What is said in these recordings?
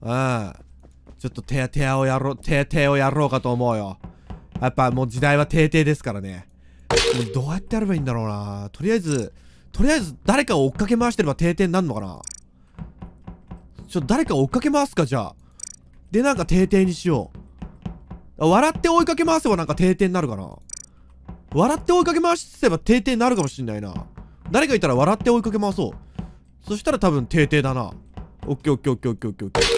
うん。ちょっと手、手をやろう、手、手をやろうかと思うよ。やっぱもう時代は定々ですからね。もうどうやってやればいいんだろうな。とりあえず、とりあえず誰かを追っかけ回してれば定点になるのかな。ちょ、っと誰か追っかけ回すか、じゃあ。で、なんか定点にしよう。笑って追いかけ回せばなんか定点になるかな。笑って追いかけ回せば定点になるかもしんないな。誰かいたら笑って追いかけ回そう。そしたら多分定点だな。オッケーオッケーオッケーオッケーオッケー。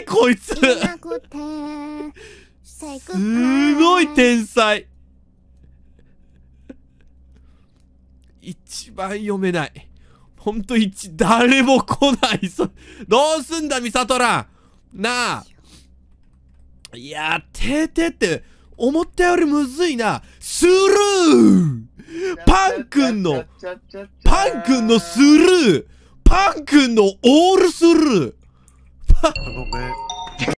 こいつすごい天才一番読めない。ほんと一、誰も来ない。そ、どうすんだ、ミサトランなあ。いやてててって、思ったよりむずいな。スルーパンくんの、パンくんのスルーパンくんのオールスルー I don't know, man.